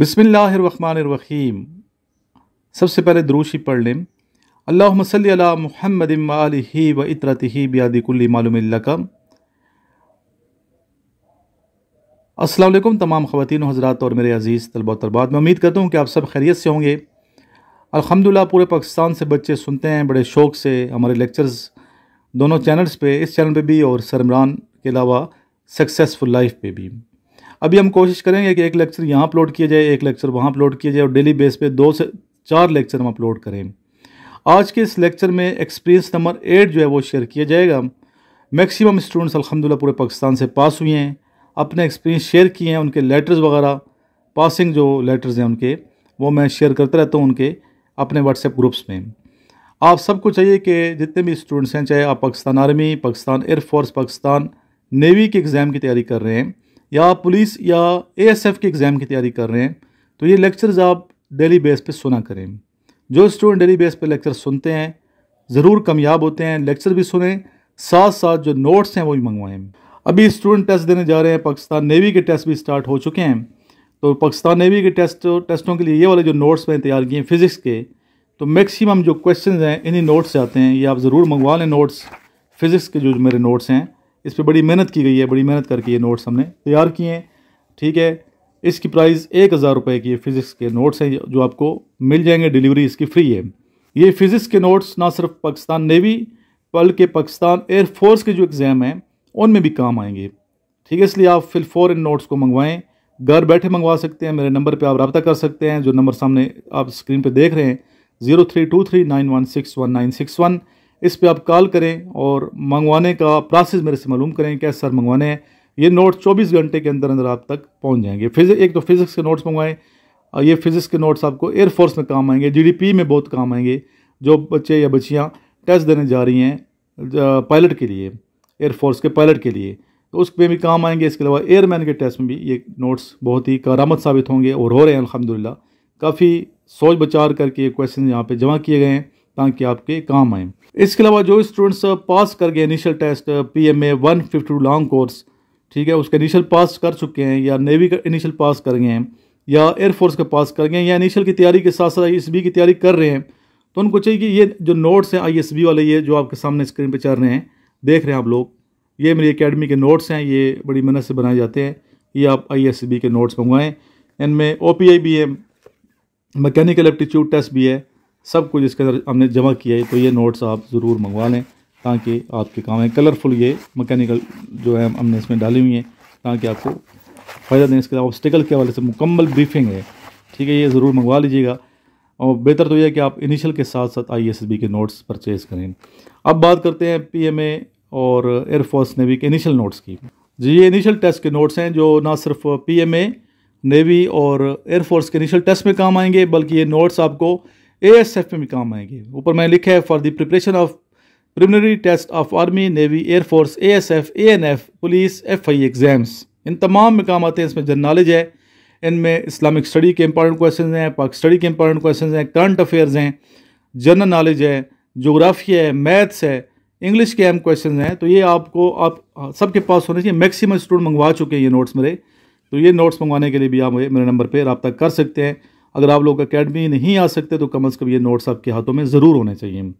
बसमीम सबसे पहले द्रोशी पढ़ लें अल्लाह सल महमद व इतरत ही बियादिकुल्ली मालूम लकम तमाम ख़वान हजरात और मेरे अज़ीज़ तलबा तलबात मैं उम्मीद करता हूँ कि आप सब खैरियत से होंगे अल्हम्दुलिल्लाह पूरे पाकिस्तान से बच्चे सुनते हैं बड़े शौक़ से हमारे लेक्चर्स दोनों चैनल्स पर इस चैनल पर भी और सरमरान के अलावा सक्सेसफुल लाइफ पर भी अभी हम कोशिश करेंगे कि एक लेक्चर यहाँ अपलोड किया जाए एक लेक्चर वहाँ अपलोड किया जाए और डेली बेस पे दो से चार लेक्चर हम अपलोड करें आज के इस लेक्चर में एक्सपीरियंस नंबर एट जो है वो शेयर किया जाएगा मैक्सिमम स्टूडेंट्स अलहमदिल्ला पूरे पाकिस्तान से पास हुए हैं अपने एक्सपीरियंस शेयर किए हैं उनके लेटर्स वगैरह पासिंग जो लेटर्स हैं उनके वो मैं शेयर करता रहता हूँ उनके अपने व्हाट्सएप ग्रुप्स में आप सबको चाहिए कि जितने भी स्टूडेंट्स हैं चाहे आप Pakistan army Pakistan air force Pakistan navy के एग्ज़ाम की तैयारी कर रहे हैं या पुलिस या एएसएफ के एग्ज़ाम की तैयारी कर रहे हैं तो ये लेक्चर्स आप डेली बेस पे सुना करें जो स्टूडेंट डेली बेस पे लेक्चर सुनते हैं ज़रूर कामयाब होते हैं लेक्चर भी सुने साथ साथ जो नोट्स हैं वो भी मंगवाएं अभी स्टूडेंट टेस्ट देने जा रहे हैं पाकिस्तान नेवी के टेस्ट भी स्टार्ट हो चुके हैं तो पाकिस्तान नेवी के टेस्ट टेस्टों के लिए ये वाले जो नोट्स मैंने तैयार किए हैं फिज़िक्स के तो मैक्सिमम जो क्वेश्चन हैं इन्हीं नोट्स से आते हैं ये आप ज़रूर मंगवा लें नोट्स फिज़िक्स के जो मेरे नोट्स हैं इस पर बड़ी मेहनत की गई है बड़ी मेहनत करके ये नोट्स हमने तैयार किए हैं ठीक है इसकी प्राइस एक हज़ार रुपये की फ़िज़िक्स के नोट्स हैं जो आपको मिल जाएंगे डिलीवरी इसकी फ्री है ये फ़िज़िक्स के नोट्स ना सिर्फ पाकिस्तान नेवी बल्कि पाकिस्तान एयरफोर्स के जो एग्ज़ाम हैं उनमें भी काम आएंगे ठीक है इसलिए आप फोर इन नोट्स को मंगवाएं घर बैठे मंगवा सकते हैं मेरे नंबर पर आप रबता कर सकते हैं जो नंबर सामने आप स्क्रीन पर देख रहे हैं zero three two three nine one six one nine six one इस पर आप कॉल करें और मंगवाने का प्रोसेस मेरे से मालूम करें क्या सर मंगवाने हैं ये नोट्स 24 घंटे के अंदर अंदर आप तक पहुंच जाएंगे फिजिक एक तो फिज़िक्स के नोट्स मंगवाएं ये फिज़िक्स के नोट्स आपको एयरफोर्स में काम आएंगे जी में बहुत काम आएंगे जो बच्चे या बच्चियाँ टेस्ट देने जा रही हैं पायलट के लिए एयरफोर्स के पायलट के लिए तो उस पर भी काम आएंगे इसके अलावा एयरमैन के टेस्ट में भी ये नोट्स बहुत ही कारामद साबित होंगे और हो रहे हैं अलहमदिल्ला काफ़ी सोच बचार करके ये क्वेश्चन यहाँ पर जमा किए गए हैं ताकि आपके काम आएँ इसके अलावा जो स्टूडेंट्स पास कर गए initial test P M A one fifty two long course ठीक है उसका इनिशियल पास कर चुके हैं या नेवी का इनिशियल पास कर गए हैं या एयरफोर्स का पास कर गए हैं या इनिशियल की तैयारी के साथ साथ आई की तैयारी कर रहे हैं तो उनको चाहिए कि ये जो नोट्स हैं आई वाले ये जो आपके सामने स्क्रीन पर चल रहे हैं देख रहे हैं आप लोग ये मेरी अकेडमी के नोट्स हैं ये बड़ी मेहनत से बनाए जाते हैं ये आप आई के नोट्स मंगवाएँ इनमें ओ पी आई भी है मैकेनिकल एप्टीट्यूड टेस्ट भी है सब कुछ इसके अंदर हमने जमा किया है तो ये नोट्स आप ज़रूर मंगवा लें ताकि आपके काम है कलरफुल ये मकैनिकल जो है हमने इसमें डाली हुई हैं ताकि आपको फ़ायदा दें इसके स्टिकल के हवाले से मुकम्मल ब्रीफिंग है ठीक है ये ज़रूर मंगवा लीजिएगा और बेहतर तो यह है कि आप इनिशियल के साथ साथ आई एस बी के नोट्स परचेज़ करें अब बात करते हैं पी एम ए और एयरफोर्स नेवी के इनिशियल नोट्स की जी ये इनिशियल टेस्ट के नोट्स हैं जो ना सिर्फ पी एम ए नेवी और एयरफोर्स के इनिशियल टेस्ट में काम आएंगे बल्कि ये नोट्स आपको ए एस एफ में काम आएंगे ऊपर मैंने लिखा है for the preparation of preliminary test of army navy air force A S F A N F police F I exams इन तमाम में काम आते हैं इसमें जनरल नॉलेज है इनमें इस्लामिक स्टडी के इंपॉर्टेंट क्वेश्चन हैं पाक स्टडी के इंपॉर्टेंट क्वेश्चन हैं करंट अफेयर्स हैं जनरल नॉलेज है जोग्राफी है मैथ्स है इंग्लिश के एम क्वेश्चन हैं तो ये आपको आप सबके पास होने चाहिए मैक्सिमम स्टूडेंट मंगवा चुके हैं ये नोट्स मेरे तो ये नोट्स मंगवाने के लिए भी आप मेरे नंबर पर रबता कर सकते हैं अगर आप लोग अकेडमी नहीं आ सकते तो कम अज़ कम ये नोट्स आपके हाथों में ज़रूर होने चाहिए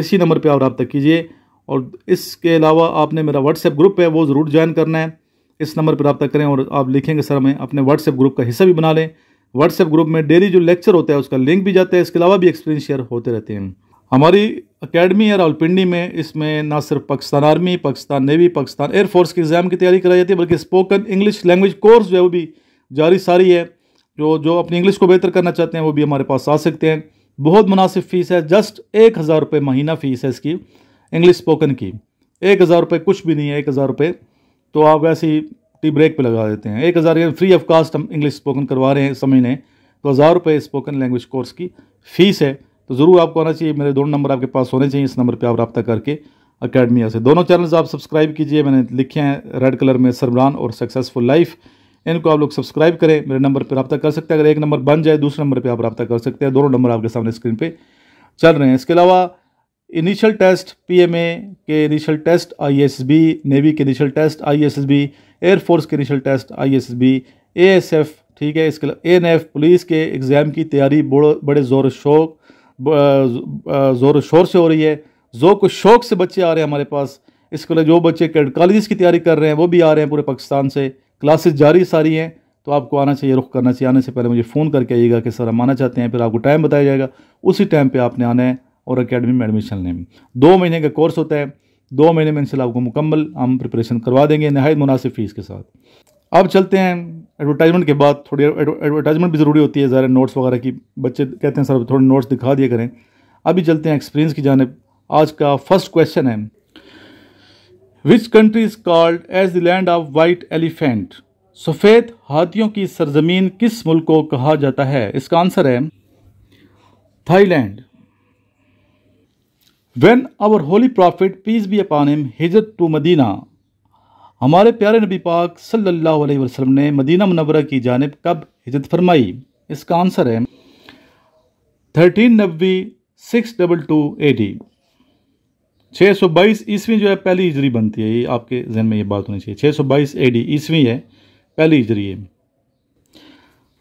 इसी नंबर पर आप रबता कीजिए और इसके अलावा आपने मेरा व्हाट्सएप ग्रुप है वो ज़रूर ज्वाइन करना है इस नंबर पर रबा करें और आप लिखेंगे सर हमें अपने व्हाट्सएप ग्रुप का हिस्सा भी बना लें व्हाट्सएप ग्रुप में डेली जो लेक्चर होता है उसका लिंक भी जाता है इसके अलावा भी एक्सपीरियंस शेयर होते रहते हैं हमारी अकेडमी है रावलपिंडी में इसमें ना सिर्फ Pakistan army Pakistan navy Pakistan air force के एग्ज़ाम की तैयारी कराई जाती है बल्कि स्पोकन इंग्लिश लैंग्वेज कोर्स जो है वो भी जारी सारी है जो जो अपनी इंग्लिश को बेहतर करना चाहते हैं वो भी हमारे पास आ सकते हैं बहुत मुनासिब फ़ीस है जस्ट एक हज़ार रुपये महीना फ़ीस है इसकी इंग्लिश स्पोकन की एक हज़ार रुपये कुछ भी नहीं है एक हज़ार रुपये तो आप वैसे ही टी ब्रेक पे लगा देते हैं एक हज़ार फ्री ऑफ कास्ट हम इंग्लिश स्पोकन करवा रहे हैं इस ने तो हज़ार रुपये स्पोकन लैंग्वेज कोर्स की फ़ीस है तो ज़रूर आपको आना चाहिए मेरे दोनों नंबर आपके पास होने चाहिए इस नंबर पर आप रब्ता करके अकेडमी से दोनों चैनल्स आप सब्सक्राइब कीजिए मैंने लिखे हैं रेड कलर में सरबरान और सक्सेसफुल लाइफ़ इनको आप लोग सब्सक्राइब करें मेरे नंबर पर रब्ता कर सकते हैं अगर एक नंबर बन जाए दूसरे नंबर पर आप रब्ता कर सकते हैं दोनों नंबर आपके सामने स्क्रीन पर चल रहे हैं इसके अलावा इनिशियल टेस्ट पीएमए के इनिशियल टेस्ट आईएसबी नेवी के इनिशियल टेस्ट एयर एयरफोर्स के इनिशियल टेस्ट आईएसबी एएसएफ ठीक है इसके अलावा एन पुलिस के एग्ज़ाम की तैयारी बड़े ज़ोर शौक ज़ोर शोर से हो रही है जो कुछ शौक से बच्चे आ रहे हैं हमारे पास इसके अलावा जो बच्चे कॉलेज की तैयारी कर रहे हैं वो भी आ रहे हैं पूरे पाकिस्तान से क्लासेस जारी सारी हैं तो आपको आना चाहिए रुख करना चाहिए आने से पहले मुझे फ़ोन करके आइएगा कि सर हम आना चाहते हैं फिर आपको टाइम बताया जाएगा उसी टाइम पर आपने आना है और अकेडमी में एडमिशन में दो महीने का कोर्स होता है दो महीने में इनशाला आपको मुकम्मल हम प्रिपरेशन करवा देंगे नहायत मुनासिब फ़ीस के साथ अब चलते हैं एडवर्टाइजमेंट के बाद थोड़ी एडवर्टाइजमेंट भी ज़रूरी होती है ज़रा नोट्स वगैरह की बच्चे कहते हैं सर थोड़े नोट्स दिखा दिए करें अभी चलते हैं एक्सपीरियंस की जानब आज का फर्स्ट क्वेश्चन है which country is called as the land of white elephant सफ़ेद हाथियों की सरजमीन किस मुल्क को कहा जाता है इसका आंसर है Thailand when our holy prophet peace be upon him हिजरत टू मदीना हमारे प्यारे नबी पाक सल्लल्लाहु अलैहि वसल्लम ने मदीना मुनवरा की जानब कब हिजरत फरमाई इसका आंसर है थर्टीन नब्बी six double two A D छः सौ बाईस ईस्वी जो है पहली हिजरी बनती है ये आपके जहन में ये बात होनी चाहिए छः सौ बाईस ए डी ईस्वी है पहली हिजरी है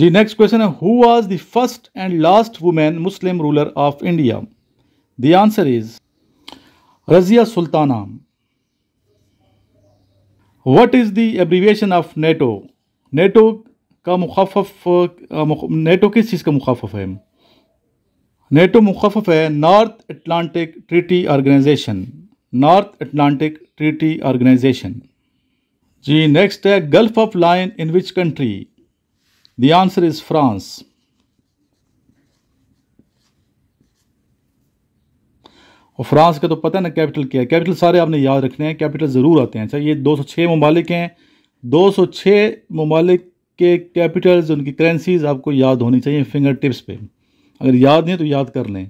जी नेक्स्ट क्वेश्चन है who was the first and last women Muslim ruler of India the answer is Razia Sultana what is the abbreviation of NATO NATO का मुखाफ नेटो किस चीज़ का मुखाफ है नेटो मुखफ है North Atlantic Treaty Organization North Atlantic Treaty Organization जी next है gulf of Lion in which country the answer is France और फ्रांस का तो पता है ना कैपिटल क्या है कैपिटल सारे आपने याद रखने हैं कैपिटल ज़रूर आते हैं अच्छा ये 206 ममालिक हैं 206 ममालिक के कैपिटल्स उनकी करेंसीज आपको याद होनी चाहिए फिंगर टिप्स पे अगर याद नहीं तो याद कर लें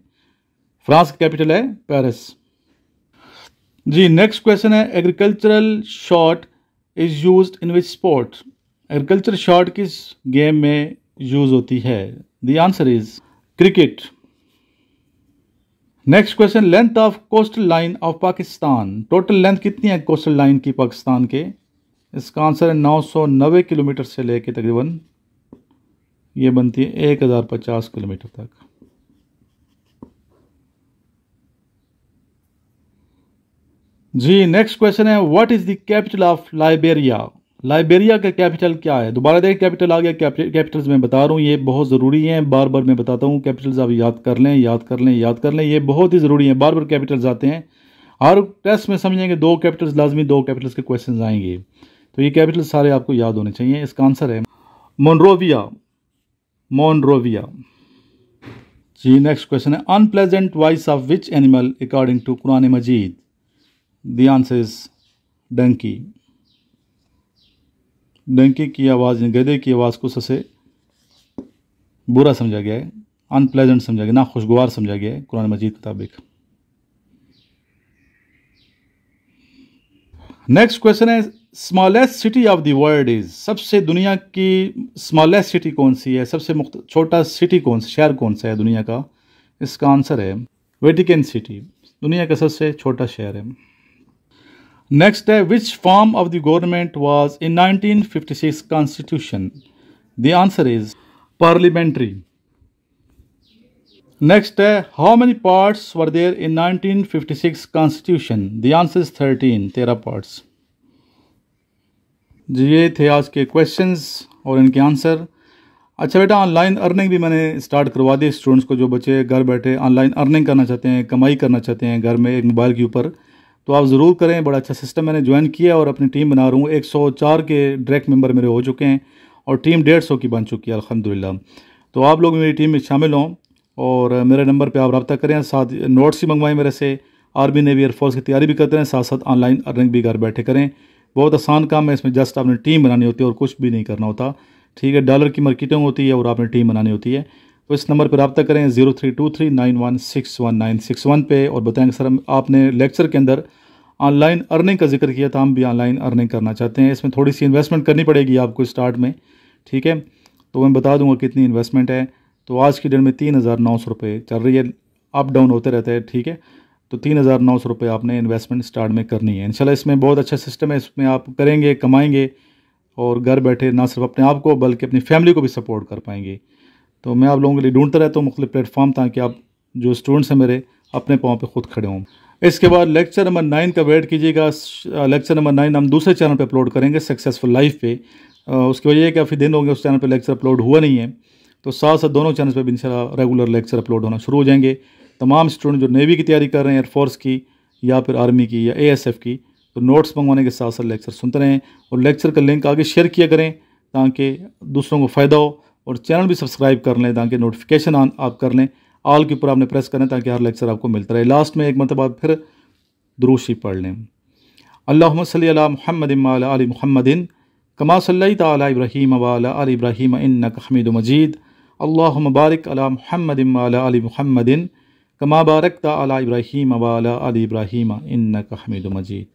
फ्रांस की कैपिटल है पेरिस जी नेक्स्ट क्वेश्चन है agricultural shot is use in which sport agriculture shot किस गेम में यूज होती है the answer is cricket next question length of coastal line of Pakistan total length कितनी है कोस्टल लाइन की पाकिस्तान के इसका आंसर है नब्बे किलोमीटर से लेके तकरीबन ये बनती है एक हज़ार पचास किलोमीटर तक जी नेक्स्ट क्वेश्चन है what is the capital of Liberia Liberia का कैपिटल क्या है दोबारा देख कैपिटल आ गया कैपिटल्स मैं बता रहा हूँ ये बहुत ज़रूरी है बार बार मैं बताता हूँ कैपिटल्स आप याद कर लें याद कर लें याद कर लें ये बहुत ही ज़रूरी है बार बार कैपिटल्स आते हैं हर टेस्ट में समझेंगे दो कैपिटल्स लाजमी दो कैपिटल्स के क्वेश्चन आएंगे तो ये कैपिटल्स सारे आपको याद होने चाहिए इसका आंसर है मोनरोविया मोनरोविया जी नेक्स्ट क्वेश्चन है unpleasant voice of which animal according to Quran मजीद the answer is donkey donkey की आवाज़ गधे की आवाज़ को सबसे बुरा समझा गया है अनप्लेजेंट समझा गया ना खुशगवार समझा गया है कुरान मजीद मुताबिक नेक्स्ट क्वेश्चन है smallest city of the world is सबसे दुनिया की स्मॉलेस्ट सिटी कौन सी है सबसे छोटा सिटी कौन सा शहर कौन सा है दुनिया का इसका आंसर है वेटिकन सिटी दुनिया का सबसे छोटा शहर है नेक्स्ट है which form of the government was in 1956 constitution the answer is parliamentary next है how many parts were there in 1956 constitution the answer is 13 तेरह पार्ट्स जी ये थे आज के क्वेश्चंस और इनके आंसर अच्छा बेटा ऑनलाइन अर्निंग भी मैंने स्टार्ट करवा दी स्टूडेंट्स को जो बच्चे घर बैठे ऑनलाइन अर्निंग करना चाहते हैं कमाई करना चाहते हैं घर में एक मोबाइल के ऊपर तो आप ज़रूर करें बड़ा अच्छा सिस्टम मैंने ज्वाइन किया और अपनी टीम बना रहा हूँ एक के डायरेक्ट मेम्बर मेरे हो चुके हैं और टीम डेढ़ सौ की बन चुकी है अलहमदिल्ला तो आप लोग मेरी टीम में शामिल हों और मेरे नंबर पर आप रबता करें साथ नोट्स भी मंगवाएं मेरे से आर्मी नेवी एयरफोर्स की तैयारी भी करते हैं साथ साथ ऑनलाइन अर्निंग भी घर बैठे करें बहुत आसान काम है इसमें जस्ट आपने टीम बनानी होती है और कुछ भी नहीं करना होता ठीक है डॉलर की मार्केटिंग होती है और आपने टीम बनानी होती है तो इस नंबर पर रबता करें zero three two three nine one six one nine six one पे और बताएंगे सर आपने लेक्चर के अंदर ऑनलाइन अर्निंग का जिक्र किया था हम भी ऑनलाइन अर्निंग करना चाहते हैं इसमें थोड़ी सी इन्वेस्टमेंट करनी पड़ेगी आपको स्टार्ट में ठीक है तो मैं बता दूंगा कितनी इन्वेस्टमेंट है तो आज की डेट में तीन हज़ार नौ सौ रुपये चल रही है अप डाउन होते रहते हैं ठीक है तो तीन हज़ार नौ सौ रुपये आपने इन्वेस्टमेंट स्टार्ट में करनी है इनशाला इसमें बहुत अच्छा सिस्टम है इसमें आप करेंगे कमाएंगे और घर बैठे ना सिर्फ अपने आप को बल्कि अपनी फैमिली को भी सपोर्ट कर पाएंगे तो मैं आप लोगों के लिए ढूंढता रहता हूँ मुख्तु प्लेटफॉर्म ताकि आप जो स्टूडेंट्स हैं मेरे अपने पाँव पर खुद खड़े हों इसके बाद लेक्चर नंबर नाइन का वेट कीजिएगा लेक्चर नंबर नाइन हम दूसरे चैनल पर अपलोड करेंगे सक्सेसफुल लाइफ पे उसकी वजह यह काफ़ी दिन हो गए उस चैनल पर लेक्चर अपलोड हुआ नहीं है तो साथ साथ दोनों चैनल पर भी इंशाल्लाह रेगुलर लेक्चर अपलोड होना शुरू हो जाएंगे तमाम स्टूडेंट जो नेवी की तैयारी कर रहे हैं एयरफोर्स की या फिर आर्मी की या एएसएफ की तो नोट्स मंगवाने के साथ साथ लेक्चर सुनते रहें और लेक्चर का लिंक आगे शेयर किया करें ताकि दूसरों को फ़ायदा हो और चैनल भी सब्सक्राइब कर लें ताकि नोटिफिकेशन ऑन आप कर लें आल के ऊपर आपने प्रेस करें ताकि हर लेक्चर आपको मिलता रहे लास्ट में एक मतलब आप फिर दुरूशी पढ़ लें अल्लाहल सल महमद महमदिन कमा सल तब्राहीम वाल इब्राहिम इन हमीद मजीद अल्लाह मुबारक अला महमद अली महमदिन कमा बारकता अला इब्राहिम वाला अली इब्राहिम इन्नक हमीद मजीद